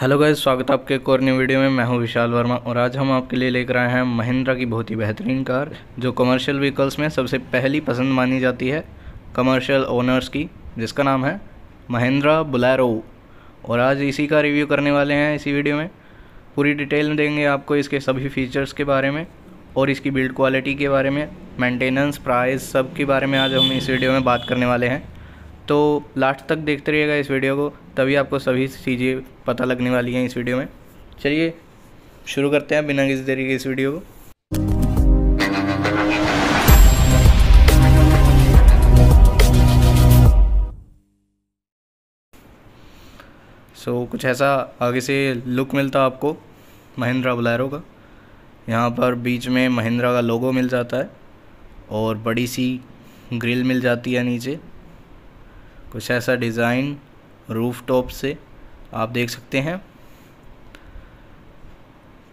hello guys स्वागत है आपके एक और नई वीडियो में मैं हूं विशाल वर्मा और आज हम आपके लिए लेकर आए हैं महिंद्रा की बहुत ही बेहतरीन कार जो कमर्शियल व्हीकल्स में सबसे पहली पसंद मानी जाती है कमर्शियल ओनर्स की जिसका नाम है महिंद्रा बुलैरो और आज इसी का रिव्यू करने वाले हैं इसी वीडियो में पूरी डिटेल देंगे आपको इसके सभी फीचर्स के बारे में और इसकी बिल्ड क्वालिटी के बारे में मेंटेनेंस प्राइस सब के बारे में आज हम इस वीडियो में बात करने वाले हैं तो लास्ट तक देखते रहिएगा इस वीडियो को तभी आपको सभी चीज़ें पता लगने वाली हैं इस वीडियो में चलिए शुरू करते हैं बिना किसी देरी के इस वीडियो को सो so, कुछ ऐसा आगे से लुक मिलता आपको महिंद्रा बुलेरो का यहाँ पर बीच में महिंद्रा का लोगो मिल जाता है और बड़ी सी ग्रिल मिल जाती है नीचे कुछ ऐसा डिज़ाइन रूफ टॉप से आप देख सकते हैं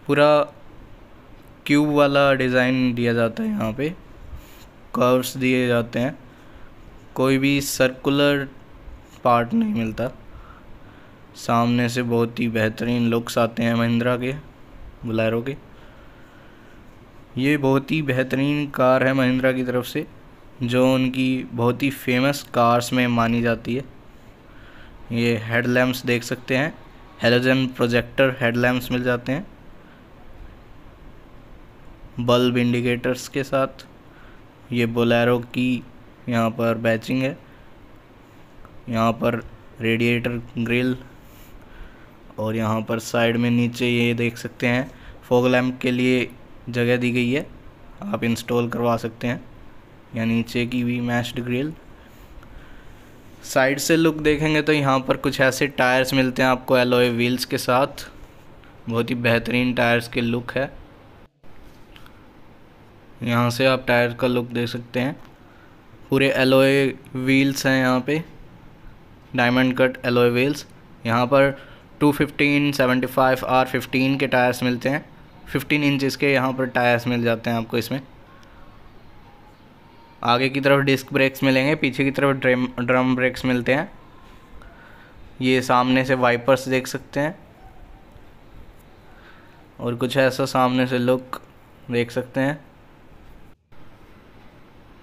पूरा क्यूब वाला डिज़ाइन दिया जाता है यहाँ पे कर्व्स दिए जाते हैं कोई भी सर्कुलर पार्ट नहीं मिलता सामने से बहुत ही बेहतरीन लुक्स आते हैं महिंद्रा के बुलेरो के ये बहुत ही बेहतरीन कार है महिंद्रा की तरफ से जो उनकी बहुत ही फेमस कार्स में मानी जाती है ये हेडलैम्प्स देख सकते हैं हेलोजन प्रोजेक्टर हेडलैम्प्स मिल जाते हैं बल्ब इंडिकेटर्स के साथ ये बोलेरो की यहाँ पर बैचिंग है यहाँ पर रेडिएटर ग्रिल और यहाँ पर साइड में नीचे ये देख सकते हैं फोग लैम्प के लिए जगह दी गई है आप इंस्टॉल करवा सकते हैं या नीचे की भी मैश्ड ग्रिल साइड से लुक देखेंगे तो यहाँ पर कुछ ऐसे टायर्स मिलते हैं आपको एलोए व्हील्स के साथ बहुत ही बेहतरीन टायर्स के लुक है यहाँ से आप टायर का लुक देख सकते हैं पूरे एलोए व्हील्स हैं यहाँ पे डायमंड कट एलोए व्हील्स यहाँ पर 215, 75, R15 के टायर्स मिलते हैं 15 इंचज़ के यहाँ पर टायर्स मिल जाते हैं आपको इसमें आगे की तरफ डिस्क ब्रेक्स मिलेंगे पीछे की तरफ ड्रम ड्रम ब्रेक्स मिलते हैं ये सामने से वाइपर्स देख सकते हैं और कुछ ऐसा सामने से लुक देख सकते हैं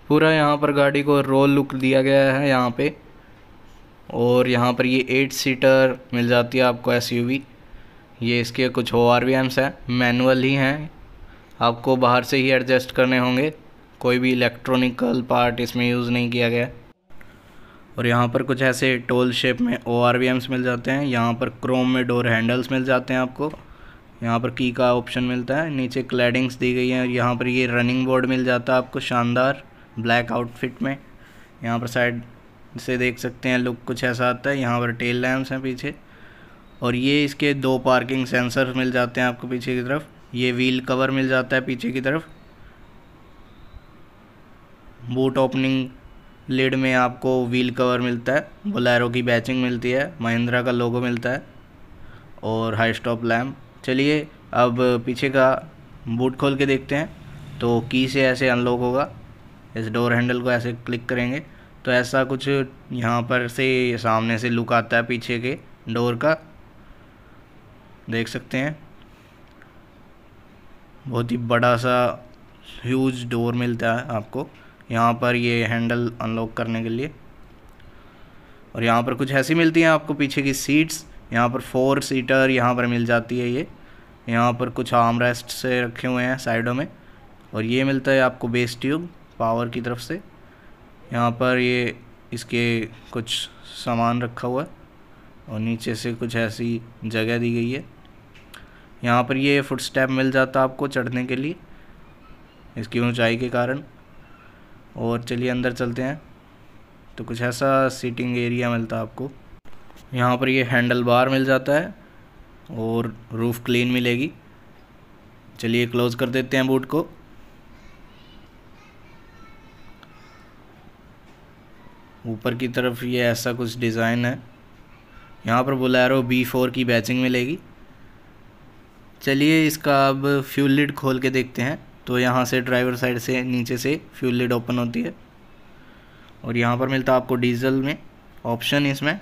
पूरा यहाँ पर गाड़ी को रोल लुक दिया गया है यहाँ पे और यहाँ पर ये एट सीटर मिल जाती है आपको एस ये इसके कुछ ओ आर हैं मैनुअल ही हैं आपको बाहर से ही एडजस्ट करने होंगे कोई भी इलेक्ट्रॉनिकल पार्ट इसमें यूज़ नहीं किया गया और यहाँ पर कुछ ऐसे टोल शेप में ओ आर मिल जाते हैं यहाँ पर क्रोम में डोर हैंडल्स मिल जाते हैं आपको यहाँ पर की का ऑप्शन मिलता है नीचे क्लैडिंग्स दी गई हैं और यहाँ पर ये रनिंग बोर्ड मिल जाता है आपको शानदार ब्लैक आउटफिट में यहाँ पर साइड से देख सकते हैं लुक कुछ ऐसा आता है यहाँ पर टेल लैम्प्स हैं पीछे और ये इसके दो पार्किंग सेंसर मिल जाते हैं आपको पीछे की तरफ ये व्हील कवर मिल जाता है पीछे की तरफ बूट ओपनिंग लिड में आपको व्हील कवर मिलता है बोलेरो की बैचिंग मिलती है महिंद्रा का लोगो मिलता है और हाई स्टॉप लैम्प चलिए अब पीछे का बूट खोल के देखते हैं तो की से ऐसे अनलॉक होगा इस डोर हैंडल को ऐसे क्लिक करेंगे तो ऐसा कुछ यहाँ पर से सामने से लुक आता है पीछे के डोर का देख सकते हैं बहुत ही बड़ा सा ह्यूज डोर मिलता है आपको यहाँ पर ये हैंडल अनलॉक करने के लिए और यहाँ पर कुछ ऐसी मिलती हैं आपको पीछे की सीट्स यहाँ पर फोर सीटर यहाँ पर मिल जाती है ये यहाँ पर कुछ आर्म रेस्ट से रखे हुए हैं साइडों में और ये मिलता है आपको बेस ट्यूब पावर की तरफ से यहाँ पर ये इसके कुछ सामान रखा हुआ है और नीचे से कुछ ऐसी जगह दी गई है यहाँ पर ये फुट स्टेप मिल जाता आपको चढ़ने के लिए इसकी ऊंचाई के कारण और चलिए अंदर चलते हैं तो कुछ ऐसा सीटिंग एरिया मिलता है आपको यहाँ पर ये हैंडल बार मिल जाता है और रूफ़ क्लीन मिलेगी चलिए क्लोज़ कर देते हैं बूट को ऊपर की तरफ ये ऐसा कुछ डिज़ाइन है यहाँ पर बोलेरो बी फोर की बैचिंग मिलेगी चलिए इसका अब फ्यूल लिड खोल के देखते हैं तो यहाँ से ड्राइवर साइड से नीचे से फ्यूल लिड ओपन होती है और यहाँ पर मिलता है आपको डीजल में ऑप्शन इसमें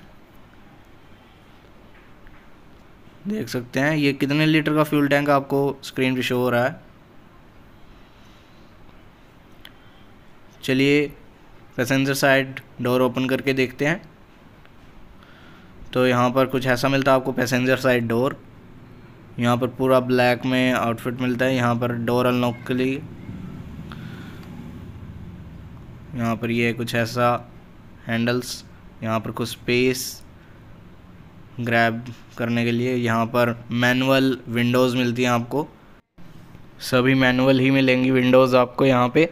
देख सकते हैं ये कितने लीटर का फ्यूल टैंक आपको स्क्रीन पर शो हो रहा है चलिए पैसेंजर साइड डोर ओपन करके देखते हैं तो यहाँ पर कुछ ऐसा मिलता है आपको पैसेंजर साइड डोर यहाँ पर पूरा ब्लैक में आउटफिट मिलता है यहाँ पर डोर अनलॉक के लिए यहाँ पर ये कुछ ऐसा हैंडल्स यहाँ पर कुछ स्पेस ग्रैब करने के लिए यहाँ पर मैनुअल विंडोज़ मिलती हैं आपको सभी मैनुअल ही मिलेंगी विंडोज़ आपको यहाँ पे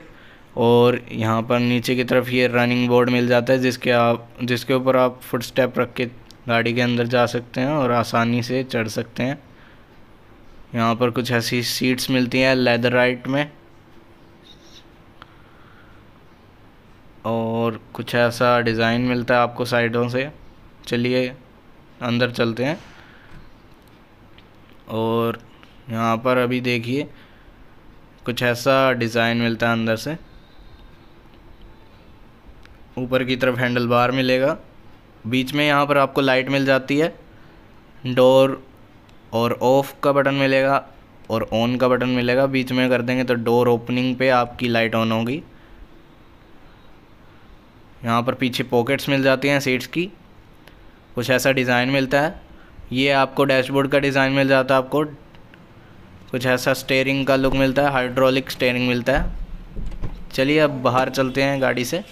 और यहाँ पर नीचे की तरफ ये रनिंग बोर्ड मिल जाता है जिसके आप जिसके ऊपर आप फुट स्टेप रख के गाड़ी के अंदर जा सकते हैं और आसानी से चढ़ सकते हैं यहाँ पर कुछ ऐसी सीट्स मिलती हैं लेदर राइट में और कुछ ऐसा डिज़ाइन मिलता है आपको साइडों से चलिए अंदर चलते हैं और यहाँ पर अभी देखिए कुछ ऐसा डिज़ाइन मिलता है अंदर से ऊपर की तरफ हैंडल बार मिलेगा बीच में यहाँ पर आपको लाइट मिल जाती है डोर और ऑफ़ का बटन मिलेगा और ऑन का बटन मिलेगा बीच में कर देंगे तो डोर ओपनिंग पे आपकी लाइट ऑन होगी यहाँ पर पीछे पॉकेट्स मिल जाती हैं सीट्स की कुछ ऐसा डिज़ाइन मिलता है ये आपको डैशबोर्ड का डिज़ाइन मिल जाता है आपको कुछ ऐसा स्टेयरिंग का लुक मिलता है हाइड्रोलिक स्टेयरिंग मिलता है चलिए अब बाहर चलते हैं गाड़ी से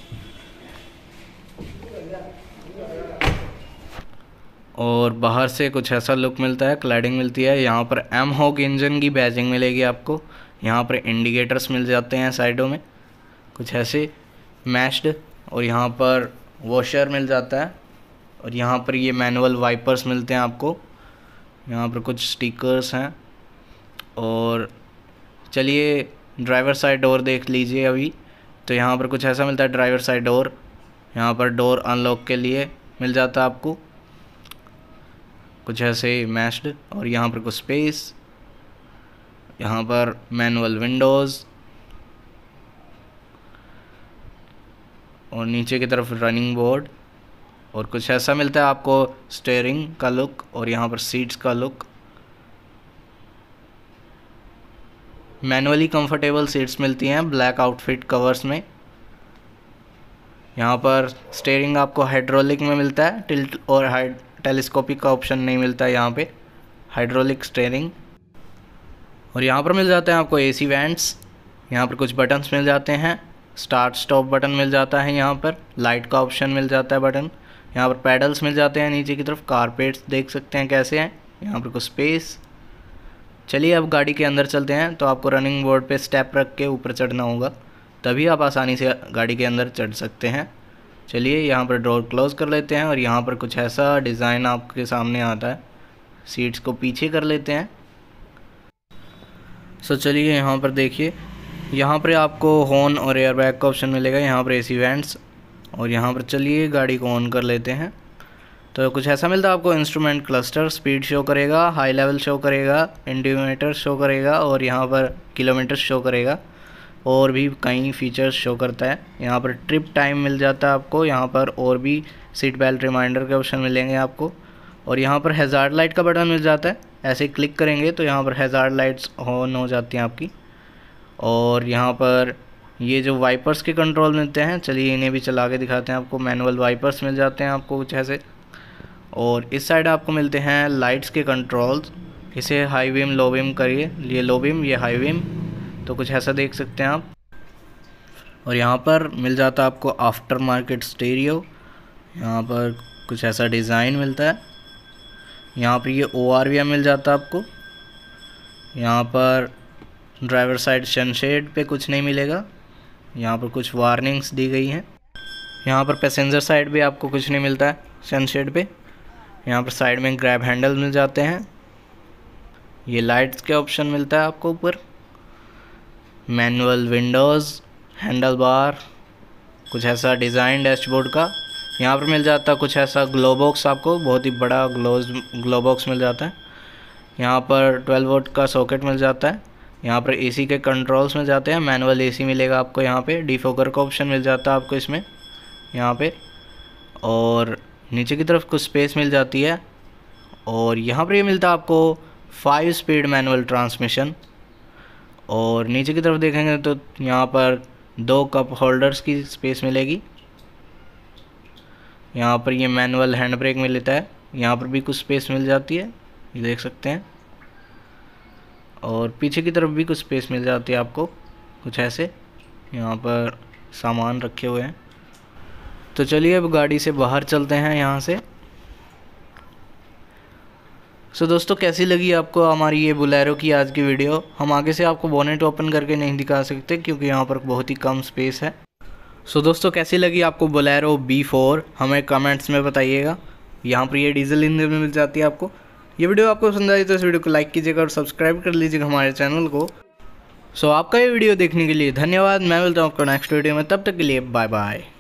और बाहर से कुछ ऐसा लुक मिलता है क्लैडिंग मिलती है यहाँ पर एम हॉक इंजन की बैजिंग मिलेगी आपको यहाँ पर इंडिकेटर्स मिल जाते हैं साइडों में कुछ ऐसे मैश्ड और यहाँ पर वॉशर मिल जाता है और यहाँ पर ये मैनुअल वाइपर्स मिलते हैं आपको यहाँ पर कुछ स्टिकर्स हैं और चलिए ड्राइवर साइड डोर देख लीजिए अभी तो यहाँ पर कुछ ऐसा मिलता है ड्राइवर साइड डोर यहाँ पर डोर अनलॉक के लिए मिल जाता है आपको कुछ ऐसे मैश्ड और यहाँ पर कुछ स्पेस यहाँ पर मैनुअल विंडोज़ और नीचे की तरफ रनिंग बोर्ड और कुछ ऐसा मिलता है आपको स्टेयरिंग का लुक और यहाँ पर सीट्स का लुक मैनुअली कंफर्टेबल सीट्स मिलती हैं ब्लैक आउटफिट कवर्स में यहाँ पर स्टेयरिंग आपको हाइड्रोलिक में मिलता है टिल्ट और हाइड टेलीस्कोपिक का ऑप्शन नहीं मिलता है यहाँ पर हाइड्रोलिक स्टेयरिंग और यहाँ पर मिल जाते हैं आपको एसी वेंट्स यहाँ पर कुछ बटन्स मिल जाते हैं स्टार्ट स्टॉप बटन मिल जाता है यहाँ पर लाइट का ऑप्शन मिल जाता है बटन यहाँ पर पैडल्स मिल जाते हैं नीचे की तरफ कारपेट्स देख सकते हैं कैसे हैं यहाँ पर कुछ स्पेस चलिए अब गाड़ी के अंदर चलते हैं तो आपको रनिंग बोर्ड पे स्टेप रख के ऊपर चढ़ना होगा तभी आप आसानी से गाड़ी के अंदर चढ़ सकते हैं चलिए यहाँ पर ड्रॉर क्लोज़ कर लेते हैं और यहाँ पर कुछ ऐसा डिज़ाइन आपके सामने आता है सीट्स को पीछे कर लेते हैं सो चलिए यहाँ पर देखिए यहाँ पर आपको हॉर्न और एयर बैग का ऑप्शन मिलेगा यहाँ पर सी वेंट्स और यहाँ पर चलिए गाड़ी को ऑन कर लेते हैं तो कुछ ऐसा मिलता है आपको इंस्ट्रूमेंट क्लस्टर स्पीड शो करेगा हाई लेवल शो करेगा इंडिकेटर शो करेगा और यहाँ पर किलोमीटर शो करेगा और भी कई फीचर्स शो करता है यहाँ पर ट्रिप टाइम मिल जाता है आपको यहाँ पर और भी सीट बेल्ट रिमाइंडर के ऑप्शन मिलेंगे आपको और यहाँ पर हेजार्ड लाइट का बटन मिल जाता है ऐसे क्लिक करेंगे तो यहाँ पर हेजार्ड लाइट्स ऑन हो जाती हैं आपकी और यहाँ पर ये जो वाइपर्स के कंट्रोल मिलते हैं चलिए इन्हें भी चला के दिखाते हैं आपको मैनुअल वाइपर्स मिल जाते हैं आपको कुछ ऐसे और इस साइड आपको मिलते हैं लाइट्स के कंट्रोल्स इसे हाई विम लो बीम करिए ये लो बीम ये हाई विम तो कुछ ऐसा देख सकते हैं आप और यहाँ पर मिल जाता है आपको आफ्टर मार्केट स्टेरियो यहाँ पर कुछ ऐसा डिज़ाइन मिलता है यहाँ पर ये ओ आर मिल जाता है आपको यहाँ पर ड्राइवर साइड सनशेड पे कुछ नहीं मिलेगा यहाँ पर कुछ वार्निंग्स दी गई हैं यहाँ पर पैसेंजर साइड भी आपको कुछ नहीं मिलता है सनशेड पे यहाँ पर साइड में ग्रैब हैंडल मिल जाते हैं ये लाइट्स के ऑप्शन मिलता है आपको ऊपर मैनुअल विंडोज़ हैंडल बार कुछ ऐसा डिज़ाइन डैशबोर्ड का यहाँ पर मिल जाता है कुछ ऐसा ग्लो बॉक्स आपको बहुत ही बड़ा ग्लोज ग्लो बॉक्स मिल जाता है यहाँ पर 12 वोल्ट का सॉकेट मिल जाता है यहाँ पर एसी के कंट्रोल्स मिल जाते हैं मैनुअल एसी मिलेगा आपको यहाँ पे डिफोकर का ऑप्शन मिल जाता है आपको इसमें यहाँ पे और नीचे की तरफ कुछ स्पेस मिल जाती है और यहाँ पर ये यह मिलता है आपको फाइव स्पीड मैनुअल ट्रांसमिशन और नीचे की तरफ देखेंगे तो यहाँ पर दो कप होल्डर्स की स्पेस मिलेगी यहाँ पर ये मैनुअल हैंड ब्रेक में लेता है यहाँ पर भी कुछ स्पेस मिल जाती है ये देख सकते हैं और पीछे की तरफ भी कुछ स्पेस मिल जाती है आपको कुछ ऐसे यहाँ पर सामान रखे हुए हैं तो चलिए अब गाड़ी से बाहर चलते हैं यहाँ से सो so, दोस्तों कैसी लगी आपको हमारी ये बुलेरो की आज की वीडियो हम आगे से आपको बोनेट ओपन करके नहीं दिखा सकते क्योंकि यहाँ पर बहुत ही कम स्पेस है सो so, दोस्तों कैसी लगी आपको बुलेरो बी फोर हमें कमेंट्स में बताइएगा यहाँ पर ये डीजल इंजन में मिल जाती है आपको ये वीडियो आपको पसंद आई तो इस वीडियो को लाइक कीजिएगा और सब्सक्राइब कर लीजिएगा हमारे चैनल को सो so, आपका ये वीडियो देखने के लिए धन्यवाद मैं मिलता हूँ आपको नेक्स्ट वीडियो में तब तक के लिए बाय बाय